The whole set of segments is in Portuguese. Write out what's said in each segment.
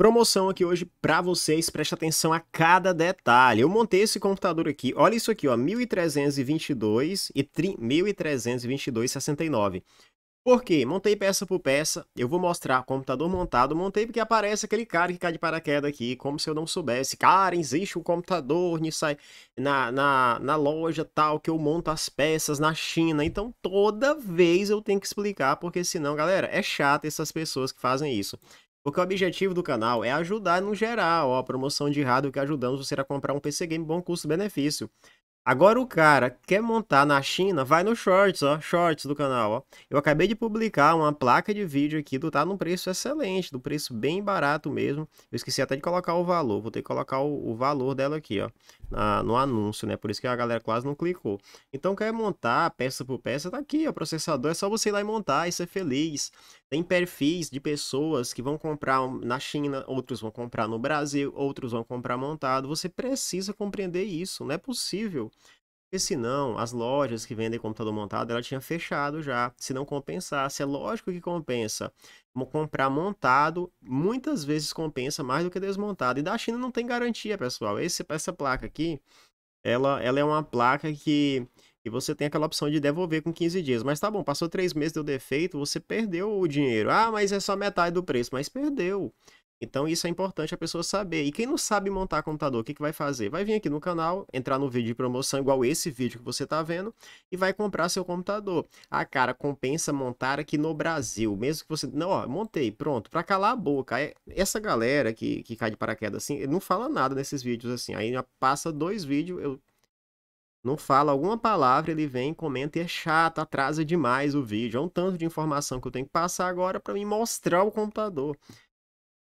Promoção aqui hoje para vocês, preste atenção a cada detalhe. Eu montei esse computador aqui, olha isso aqui, ó, 1322 e 69. Por quê? Montei peça por peça, eu vou mostrar computador montado, montei porque aparece aquele cara que cai de paraquedas aqui, como se eu não soubesse. Cara, existe um computador nisso aí, na, na, na loja tal, que eu monto as peças na China. Então toda vez eu tenho que explicar, porque senão, galera, é chato essas pessoas que fazem isso. Porque o objetivo do canal é ajudar no geral, ó, a promoção de rádio que ajudamos você a comprar um PC Game bom custo-benefício. Agora o cara quer montar na China, vai no shorts, ó, shorts do canal, ó. Eu acabei de publicar uma placa de vídeo aqui do tá num preço excelente, do preço bem barato mesmo. Eu esqueci até de colocar o valor, vou ter que colocar o, o valor dela aqui, ó, na, no anúncio, né? Por isso que a galera quase não clicou. Então quer montar peça por peça, tá aqui, ó, processador, é só você ir lá e montar e ser feliz tem perfis de pessoas que vão comprar na China, outros vão comprar no Brasil, outros vão comprar montado. Você precisa compreender isso, não é possível. Porque senão, as lojas que vendem computador montado, ela tinha fechado já. Se não compensasse, é lógico que compensa. Comprar montado, muitas vezes compensa mais do que desmontado. E da China não tem garantia, pessoal. Esse, essa placa aqui, ela, ela é uma placa que e você tem aquela opção de devolver com 15 dias. Mas tá bom, passou 3 meses, deu defeito, você perdeu o dinheiro. Ah, mas é só metade do preço. Mas perdeu. Então isso é importante a pessoa saber. E quem não sabe montar computador, o que, que vai fazer? Vai vir aqui no canal, entrar no vídeo de promoção, igual esse vídeo que você está vendo, e vai comprar seu computador. Ah, cara, compensa montar aqui no Brasil. Mesmo que você. Não, ó, montei, pronto. Para calar a boca. É, essa galera que, que cai de paraquedas assim, não fala nada nesses vídeos assim. Aí passa dois vídeos, eu não fala alguma palavra, ele vem, comenta e é chato, atrasa demais o vídeo. É um tanto de informação que eu tenho que passar agora para me mostrar o computador.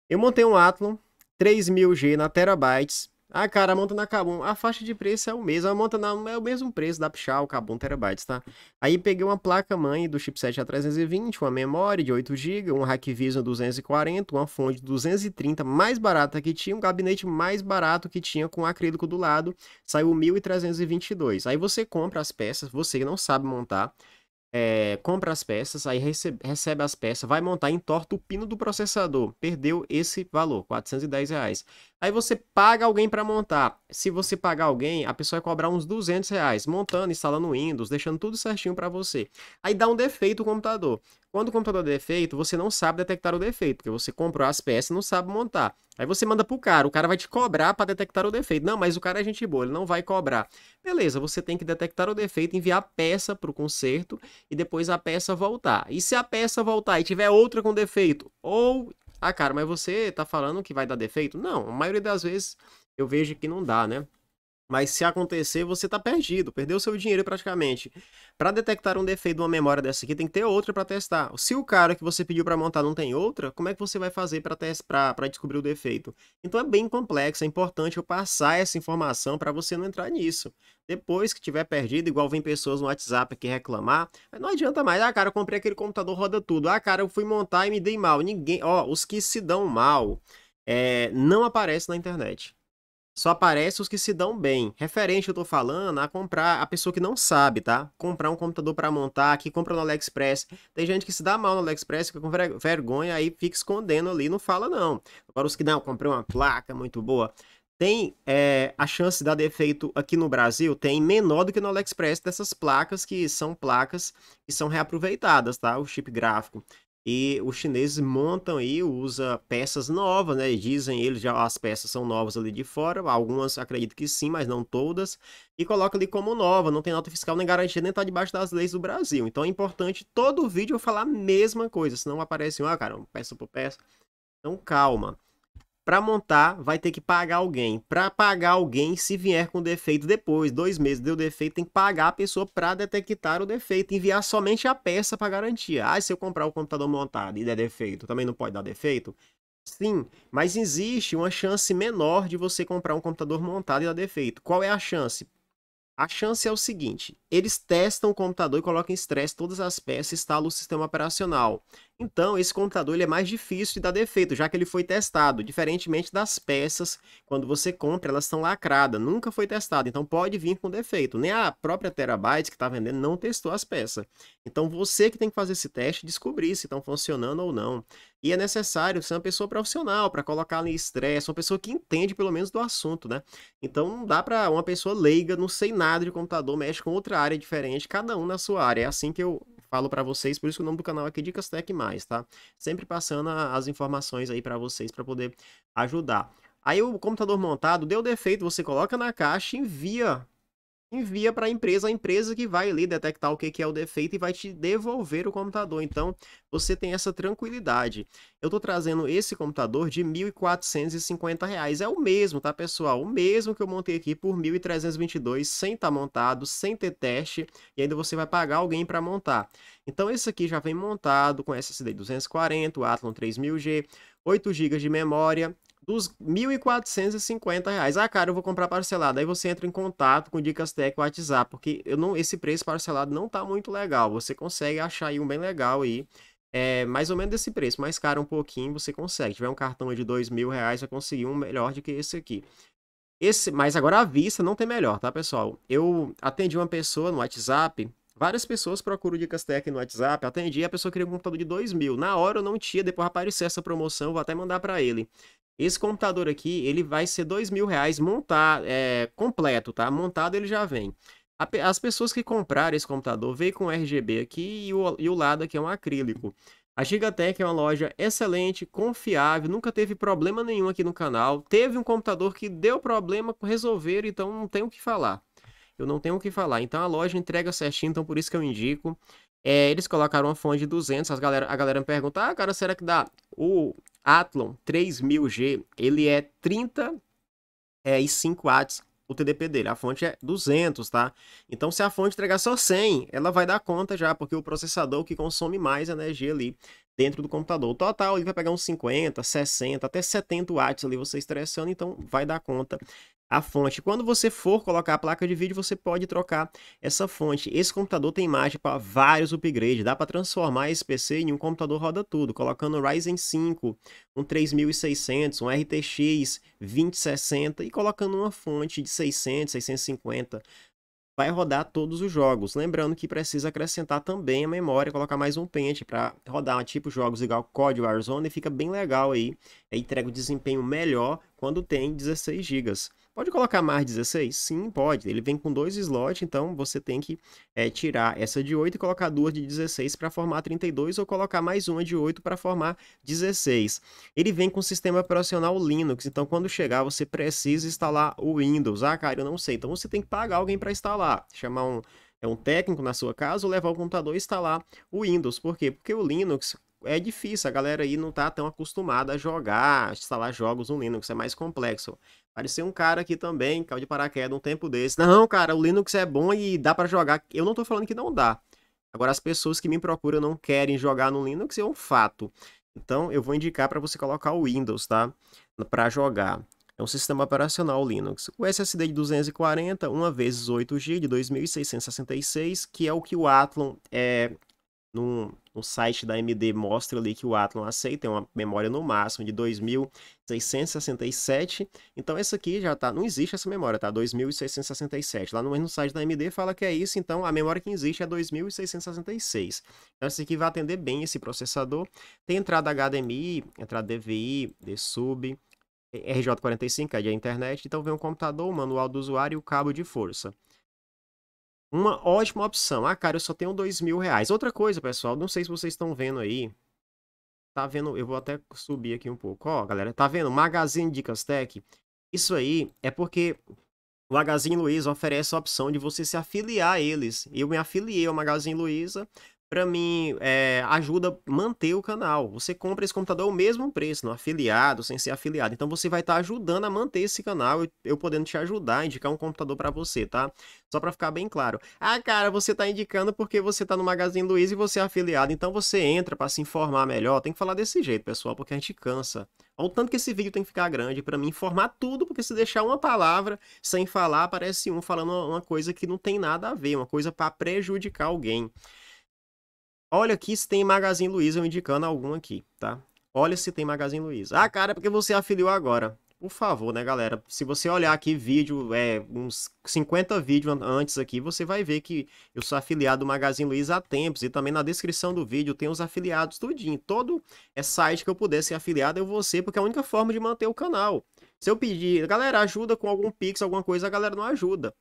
Eu montei um Athlon 3000G na terabytes ah, cara, a monta na Kabum, a faixa de preço é o mesmo, a monta na, é o mesmo preço da Pshao, Kabum, Terabytes, tá? Aí peguei uma placa-mãe do chipset A320, uma memória de 8GB, um Hackvision 240, uma fonte 230 mais barata que tinha, um gabinete mais barato que tinha com acrílico do lado, saiu 1.322. Aí você compra as peças, você que não sabe montar, é, compra as peças, aí recebe, recebe as peças, vai montar, entorta o pino do processador, perdeu esse valor, 410 reais. Aí você paga alguém para montar. Se você pagar alguém, a pessoa vai cobrar uns 200 reais, montando, instalando Windows, deixando tudo certinho para você. Aí dá um defeito o computador. Quando o computador é defeito, você não sabe detectar o defeito, porque você comprou as peças e não sabe montar. Aí você manda pro cara, o cara vai te cobrar para detectar o defeito. Não, mas o cara é gente boa, ele não vai cobrar. Beleza, você tem que detectar o defeito, enviar a peça pro conserto e depois a peça voltar. E se a peça voltar e tiver outra com defeito, ou ah, cara, mas você tá falando que vai dar defeito? Não, a maioria das vezes eu vejo que não dá, né? Mas se acontecer, você está perdido, perdeu seu dinheiro praticamente. Para detectar um defeito de uma memória dessa aqui, tem que ter outra para testar. Se o cara que você pediu para montar não tem outra, como é que você vai fazer para descobrir o defeito? Então é bem complexo, é importante eu passar essa informação para você não entrar nisso. Depois que tiver perdido, igual vem pessoas no WhatsApp aqui reclamar, não adianta mais. Ah, cara, eu comprei aquele computador, roda tudo. Ah, cara, eu fui montar e me dei mal. Ninguém, ó, os que se dão mal é, não aparecem na internet só aparece os que se dão bem. Referente, eu tô falando, a comprar, a pessoa que não sabe, tá? Comprar um computador para montar, que compra no AliExpress. Tem gente que se dá mal no AliExpress, fica com vergonha, aí fica escondendo ali, não fala não. Agora os que não, comprei uma placa muito boa. Tem é, a chance de dar defeito aqui no Brasil? Tem menor do que no AliExpress dessas placas que são placas que são reaproveitadas, tá? O chip gráfico. E os chineses montam e usa peças novas, né? dizem eles já ah, as peças são novas ali de fora, algumas acredito que sim, mas não todas. E coloca ali como nova, não tem nota fiscal nem garantia, nem tá debaixo das leis do Brasil. Então é importante todo vídeo falar a mesma coisa, senão aparece um, ah, cara, peça por peça. Então calma. Para montar, vai ter que pagar alguém. Para pagar alguém, se vier com defeito depois, dois meses deu defeito, tem que pagar a pessoa para detectar o defeito, enviar somente a peça para garantia. Ah, se eu comprar o computador montado e der defeito, também não pode dar defeito? Sim, mas existe uma chance menor de você comprar um computador montado e dar defeito. Qual é a chance? A chance é o seguinte: eles testam o computador e colocam em estresse todas as peças e instalam o sistema operacional. Então, esse computador ele é mais difícil de dar defeito, já que ele foi testado. Diferentemente das peças, quando você compra, elas estão lacradas, nunca foi testado. Então, pode vir com defeito. Nem a própria Terabyte que está vendendo não testou as peças. Então, você que tem que fazer esse teste e descobrir se estão funcionando ou não. E é necessário ser uma pessoa profissional para colocar ali estresse, uma pessoa que entende pelo menos do assunto, né? Então não dá para uma pessoa leiga, não sei nada de computador, mexe com outra área diferente, cada um na sua área. É assim que eu falo para vocês, por isso o nome do canal é aqui é Dicas Tech Mais, tá? Sempre passando as informações aí para vocês para poder ajudar. Aí o computador montado deu defeito, você coloca na caixa, envia envia para a empresa, a empresa que vai ali detectar o que, que é o defeito e vai te devolver o computador. Então, você tem essa tranquilidade. Eu estou trazendo esse computador de R$ 1.450. É o mesmo, tá, pessoal? O mesmo que eu montei aqui por R$ 1.322, sem estar tá montado, sem ter teste, e ainda você vai pagar alguém para montar. Então, esse aqui já vem montado com SSD 240, Athlon 3000G, 8 GB de memória, dos R$ 1.450. Ah, cara, eu vou comprar parcelado. Aí você entra em contato com Dicas Tech WhatsApp, porque eu não, esse preço parcelado não tá muito legal. Você consegue achar aí um bem legal aí. É, mais ou menos desse preço, mais caro um pouquinho, você consegue. Se tiver um cartão de dois mil reais, vai conseguir um melhor do que esse aqui. Esse, mas agora a vista não tem melhor, tá, pessoal? Eu atendi uma pessoa no WhatsApp Várias pessoas procuram dicas técnicas no WhatsApp, atendi, a pessoa queria um computador de 2 mil. Na hora eu não tinha, depois apareceu essa promoção, vou até mandar para ele. Esse computador aqui, ele vai ser 2 mil reais montado, é, completo, tá? Montado ele já vem. As pessoas que compraram esse computador veio com RGB aqui e o, e o lado aqui é um acrílico. A Gigatec é uma loja excelente, confiável, nunca teve problema nenhum aqui no canal. Teve um computador que deu problema, resolveram, então não tem o que falar eu não tenho o que falar. Então a loja entrega certinho, então por isso que eu indico. É, eles colocaram uma fonte de 200, as galera, a galera me pergunta, ah, cara, será que dá? O Athlon 3000G, ele é 30 é, e 5 watts o TDP dele, a fonte é 200, tá? Então se a fonte entregar só 100, ela vai dar conta já, porque o processador que consome mais energia ali dentro do computador. O total ele vai pegar uns 50, 60, até 70 watts ali você estressando, então vai dar conta a fonte. Quando você for colocar a placa de vídeo, você pode trocar essa fonte. Esse computador tem margem para vários upgrades, dá para transformar esse PC em um computador roda tudo, colocando um Ryzen 5, um 3600, um RTX 2060 e colocando uma fonte de 600, 650 vai rodar todos os jogos. Lembrando que precisa acrescentar também a memória, colocar mais um pente para rodar tipo jogos igual COD Warzone e fica bem legal aí. aí é, entrega o um desempenho melhor quando tem 16 GB. Pode colocar mais 16? Sim, pode. Ele vem com dois slots, então você tem que é, tirar essa de 8 e colocar duas de 16 para formar 32 ou colocar mais uma de 8 para formar 16. Ele vem com sistema operacional Linux, então quando chegar você precisa instalar o Windows. Ah, cara, eu não sei. Então você tem que pagar alguém para instalar, chamar um é um técnico na sua casa ou levar o computador e instalar o Windows. Por quê? Porque o Linux, é difícil, a galera aí não tá tão acostumada a jogar, a instalar jogos no Linux, é mais complexo. Apareceu um cara aqui também, caiu de paraquedas um tempo desse. Não, cara, o Linux é bom e dá para jogar. Eu não tô falando que não dá. Agora, as pessoas que me procuram não querem jogar no Linux é um fato. Então, eu vou indicar para você colocar o Windows, tá? Para jogar. É um sistema operacional Linux. O SSD de 240, 1 vezes 8GB de 2666, que é o que o Athlon é, num, no site da AMD mostra ali que o Athlon aceita, tem uma memória no máximo de 2667. Então essa aqui já tá, não existe essa memória, tá? 2667. Lá no, site da AMD fala que é isso, então a memória que existe é 2666. Então essa aqui vai atender bem esse processador. Tem entrada HDMI, entrada DVI, DSUB, RJ45, que é de internet, então vem um computador, o manual do usuário e o cabo de força. Uma ótima opção. Ah, cara, eu só tenho dois mil reais. Outra coisa, pessoal, não sei se vocês estão vendo aí. Tá vendo? Eu vou até subir aqui um pouco. Ó, galera, tá vendo? Magazine Dicas Tech. Isso aí é porque o Magazine Luiza oferece a opção de você se afiliar a eles. Eu me afiliei ao Magazine Luiza para mim, é, ajuda a manter o canal. Você compra esse computador ao mesmo preço, não afiliado, sem ser afiliado. Então você vai estar tá ajudando a manter esse canal, eu, podendo te ajudar a indicar um computador para você, tá? Só para ficar bem claro. Ah, cara, você tá indicando porque você tá no Magazine Luiza e você é afiliado, então você entra para se informar melhor. Tem que falar desse jeito, pessoal, porque a gente cansa. Olha o tanto que esse vídeo tem que ficar grande para mim informar tudo, porque se deixar uma palavra sem falar, parece um falando uma coisa que não tem nada a ver, uma coisa para prejudicar alguém. Olha aqui se tem Magazine Luiza, eu indicando algum aqui, tá? Olha se tem Magazine Luiza. Ah, cara, é porque você afiliou agora. Por favor, né, galera? Se você olhar aqui vídeo, é, uns 50 vídeos antes aqui, você vai ver que eu sou afiliado do Magazine Luiza há tempos. E também na descrição do vídeo tem os afiliados tudinho. Todo é site que eu puder ser afiliado, eu vou ser, porque é a única forma de manter o canal. Se eu pedir, galera, ajuda com algum pix, alguma coisa, a galera não ajuda.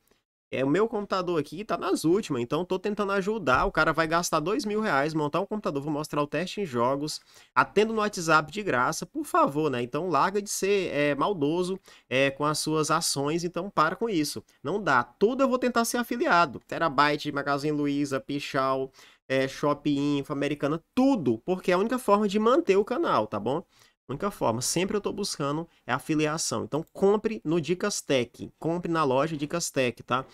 É, o meu computador aqui tá nas últimas, então tô tentando ajudar. O cara vai gastar dois mil reais, montar um computador, vou mostrar o teste em jogos, atendo no WhatsApp de graça, por favor, né? Então larga de ser é, maldoso é, com as suas ações, então para com isso. Não dá. Tudo eu vou tentar ser afiliado. Terabyte, Magazine Luiza, Pichal, é, Shop Info, Americana, tudo, porque é a única forma de manter o canal, tá bom? A única forma, sempre eu estou buscando é afiliação. Então compre no Dicas Tech, compre na loja Dicas Tech, tá?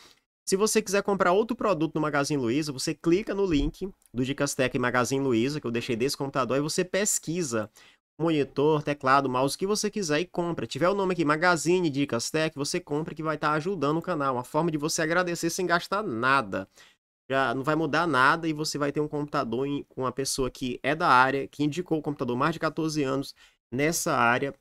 Se você quiser comprar outro produto no Magazine Luiza, você clica no link do Dicas Tech Magazine Luiza, que eu deixei desse computador, e você pesquisa monitor, teclado, mouse, o que você quiser e compra. Tiver o nome aqui, Magazine Dicas Tech, você compra que vai estar tá ajudando o canal. Uma forma de você agradecer sem gastar nada. Já não vai mudar nada e você vai ter um computador em, com uma pessoa que é da área, que indicou o computador mais de 14 anos nessa área.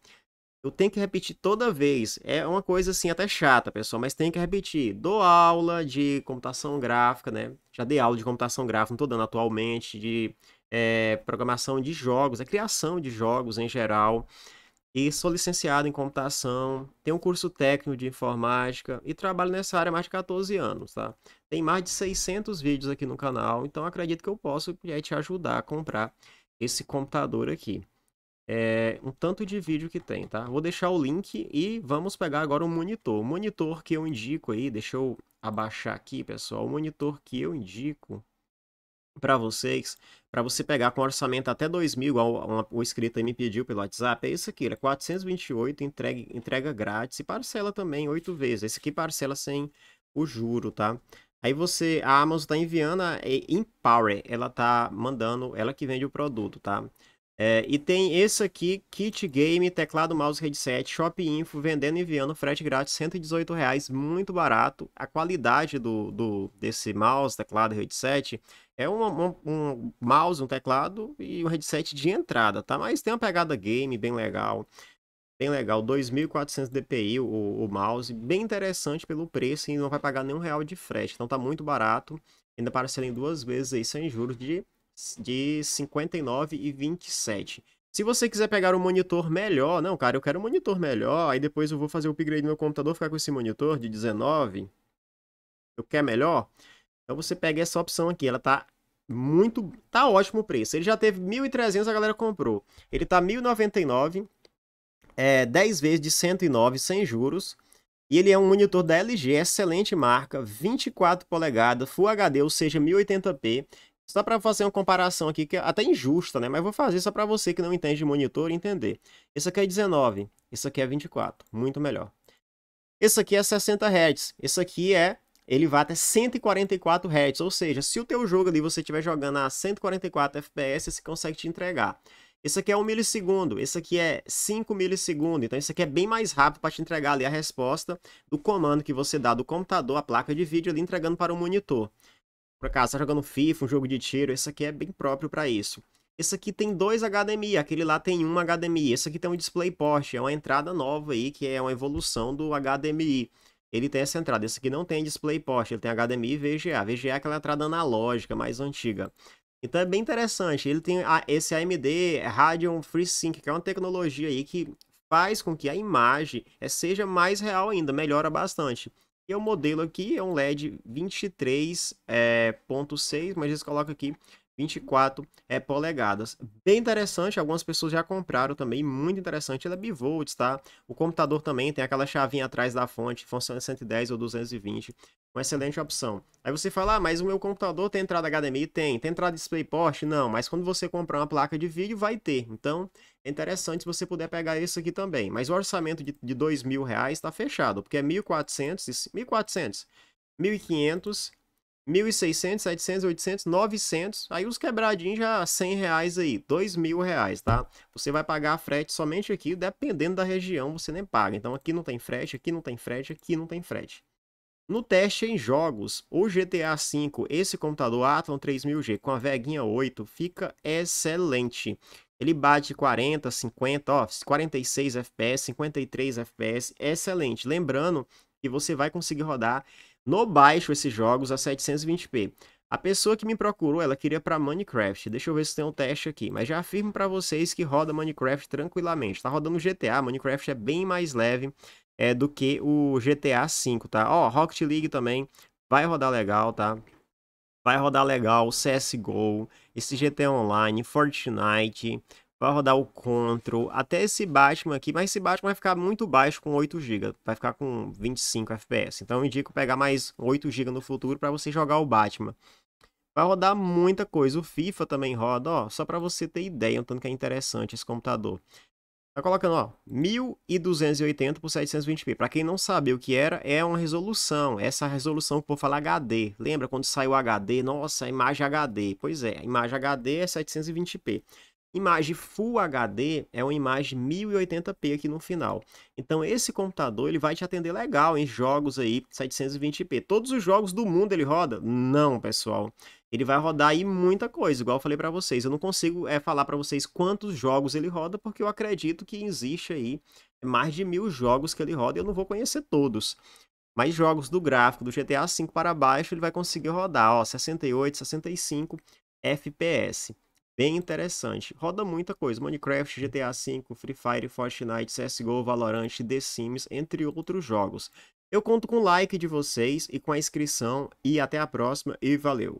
Eu tenho que repetir toda vez. É uma coisa assim até chata, pessoal, mas tem que repetir. Dou aula de computação gráfica, né? Já dei aula de computação gráfica, não estou dando atualmente, de é, programação de jogos, a é criação de jogos em geral. E sou licenciado em computação, tenho um curso técnico de informática e trabalho nessa área há mais de 14 anos, tá? Tem mais de 600 vídeos aqui no canal, então acredito que eu posso eh, te ajudar a comprar esse computador aqui é, um tanto de vídeo que tem, tá? Vou deixar o link e vamos pegar agora o monitor. O monitor que eu indico aí, deixa eu abaixar aqui, pessoal. O monitor que eu indico para vocês, para você pegar com orçamento até dois mil, igual o inscrito aí me pediu pelo WhatsApp, é isso aqui, ele é 428, entrega, entrega grátis e parcela também oito vezes. Esse aqui parcela sem o juro, tá? Aí você, a Amazon tá enviando a Empower, ela tá mandando, ela que vende o produto, tá? É, e tem esse aqui, kit game, teclado, mouse, headset, shop info, vendendo e enviando, frete grátis, 118 reais, muito barato. A qualidade do, do desse mouse, teclado, headset é um, um, um, mouse, um teclado e um headset de entrada, tá? Mas tem uma pegada game bem legal, bem legal, 2.400 DPI o, o mouse, bem interessante pelo preço e não vai pagar nenhum real de frete, então tá muito barato. Ainda parcela em duas vezes aí sem juros de de 59,27. Se você quiser pegar um monitor melhor, não, cara, eu quero um monitor melhor, aí depois eu vou fazer o upgrade no meu computador, ficar com esse monitor de 19, eu quero melhor, então você pega essa opção aqui, ela tá muito, tá ótimo o preço. Ele já teve 1.300, a galera comprou. Ele tá 1.099, é 10 vezes de 109 sem juros. E ele é um monitor da LG, excelente marca, 24 polegadas, Full HD, ou seja, 1080p. Só para fazer uma comparação aqui, que é até injusta, né? Mas vou fazer só para você que não entende de monitor entender. Esse aqui é 19, esse aqui é 24, muito melhor. Esse aqui é 60 Hz, esse aqui é ele vai até 144 Hz, ou seja, se o teu jogo ali você estiver jogando a 144 FPS, você consegue te entregar. Esse aqui é 1 milissegundo, esse aqui é 5 milissegundo, então esse aqui é bem mais rápido para te entregar ali a resposta do comando que você dá do computador, a placa de vídeo ali entregando para o monitor. Por acaso, tá jogando FIFA, um jogo de tiro, esse aqui é bem próprio para isso. Esse aqui tem dois HDMI, aquele lá tem um HDMI. Esse aqui tem um DisplayPort, é uma entrada nova aí, que é uma evolução do HDMI. Ele tem essa entrada, esse aqui não tem DisplayPort, ele tem HDMI e VGA. VGA é aquela entrada analógica, mais antiga. Então é bem interessante, ele tem a, esse AMD é Radeon FreeSync, que é uma tecnologia aí que faz com que a imagem é, seja mais real ainda, melhora bastante. E o modelo aqui é um LED 23.6, é, mas eles colocam aqui 24 é, polegadas. Bem interessante, algumas pessoas já compraram também, muito interessante. ele é bivolt, tá? O computador também tem aquela chavinha atrás da fonte, funciona 110 ou 220, uma excelente opção. Aí você fala, ah, mas o meu computador tem entrada HDMI? Tem. Tem entrada DisplayPort? Não, mas quando você comprar uma placa de vídeo, vai ter. Então, é interessante se você puder pegar isso aqui também. Mas o orçamento de, de mil reais está fechado, porque é 1.400, R$ 1.400, 1.500 1.600, 700, 800, 900, aí os quebradinhos já 100 reais aí, 2 mil reais, tá? Você vai pagar frete somente aqui, dependendo da região você nem paga. Então aqui não tem frete, aqui não tem frete, aqui não tem frete. No teste em jogos, o GTA V, esse computador Athlon 3000G com a Veguinha 8 fica excelente. Ele bate 40, 50, ó, 46 FPS, 53 FPS, excelente. Lembrando que você vai conseguir rodar no baixo esses jogos a 720p. A pessoa que me procurou, ela queria para Minecraft. Deixa eu ver se tem um teste aqui, mas já afirmo para vocês que roda Minecraft tranquilamente. Tá rodando GTA, Minecraft é bem mais leve é, do que o GTA V, tá? Ó, Rocket League também vai rodar legal, tá? Vai rodar legal, CSGO, esse GTA Online, Fortnite, Vai rodar o Control até esse Batman aqui, mas esse Batman vai ficar muito baixo com 8 GB, vai ficar com 25 FPS. Então eu indico pegar mais 8 GB no futuro para você jogar o Batman. Vai rodar muita coisa, o FIFA também roda, ó, só para você ter ideia, o tanto que é interessante esse computador. Tá colocando, ó, 1280 por 720p. Para quem não sabia o que era, é uma resolução. Essa resolução que vou falar HD. Lembra quando saiu HD? Nossa, imagem HD. Pois é, imagem HD é 720p. Imagem Full HD é uma imagem 1080p aqui no final. Então esse computador ele vai te atender legal em jogos aí 720p. Todos os jogos do mundo ele roda? Não, pessoal. Ele vai rodar aí muita coisa, igual eu falei para vocês. Eu não consigo é, falar para vocês quantos jogos ele roda, porque eu acredito que existe aí mais de mil jogos que ele roda e eu não vou conhecer todos. Mas jogos do gráfico do GTA V para baixo ele vai conseguir rodar ó, 68, 65 FPS bem interessante. Roda muita coisa, Minecraft, GTA V, Free Fire, Fortnite, CSGO, Valorant, The Sims, entre outros jogos. Eu conto com o like de vocês e com a inscrição e até a próxima e valeu!